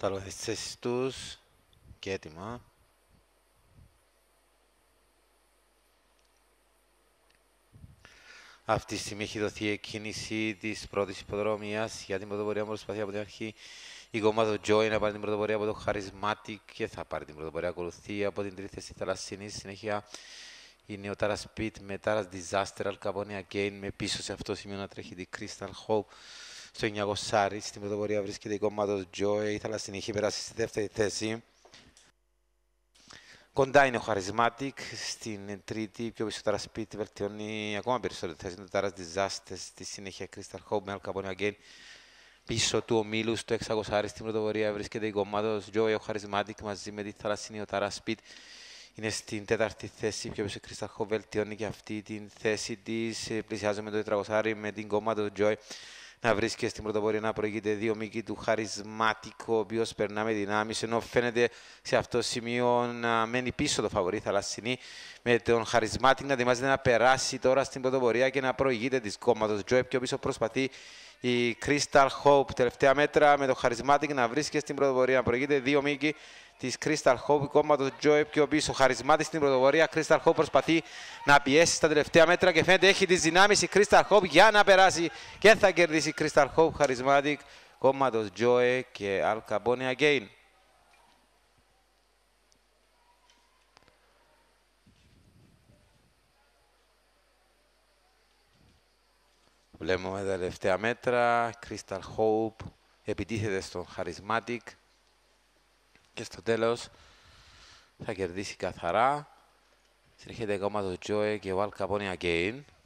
Τα λόγια στις θέσεις τους και έτοιμα. Αυτή τη στιγμή έχει δοθεί η κίνηση της πρώτης υποδρομία για την πρωτοπορία. Προσπαθεί από την αρχή η κομμάδα Joy, να πάρει την πρωτοπορία από το Charismatic και θα πάρει την πρωτοπορία. Ακολουθεί από την τρίτη θέση Θαλασσινή. Συνέχεια είναι ο Τάρα Πιτ με Τάρα Disaster. Capone again, με πίσω σε αυτό το σημείο να τρέχει την Crystal Hope στο 900. Στην πρωτοπορία βρίσκεται η του Τζόε. Ήθελα Θαλασσινή έχει περάσει στη δεύτερη θέση. Κοντά είναι ο Χαρισματικ. Στην τρίτη, πιο πίσω σπίτι, βελτιώνει ακόμα περισσότερο τη θέση του Τάρα Διζάστε. Στη συνέχεια, Κρίσταλ με Αλκαπονί Γκέιν. Πίσω του ομίλου στο 600 στην πρωτοπορία βρίσκεται η του Τζόε, ο Χαρισματικ μαζί με τη Θαλασσινή, ο τάρα Σπίτ. Είναι στην τέταρτη θέση, πιο πίσω Κρίσταλ Χόμπεν, βελτιώνει και αυτή την θέση της. Πλησιάζουμε το 400 με την του Τζόε να βρίσκεται στην πρωτοπορία να προηγείται δύο μήκη του χαρισματικό, ο οποίος περνά με δυνάμεις, ενώ φαίνεται σε αυτό το σημείο να μένει πίσω το φαβορή θαλασσινή με τον χαρισματικό να ετοιμάζεται να περάσει τώρα στην πρωτοπορία και να προηγείται της κόμματος. Τζοέπ και ο οποίος προσπαθεί η Crystal Hope. Τελευταία μέτρα με το Charismatic να βρίσκεται στην πρωτοπορία. Προηγείται δύο μήκη της Crystal Hope, κόμματο Joy πιο πίσω. Χαρισμάτη στην πρωτοβορία. Crystal Hope προσπαθεί να πιέσει στα τελευταία μέτρα και φαίνεται έχει τις δυνάμεις η Crystal Hope για να περάσει και θα κερδίσει η Crystal Hope. κόμμα του Joy και Al Capone again. Βλέπουμε τα τελευταία μέτρα. Crystal Hope επιτίθεται στον Charismatic. Και στο τέλος θα κερδίσει καθαρά. Συνεχίζεται ακόμα το Joey και ο Al Capone again.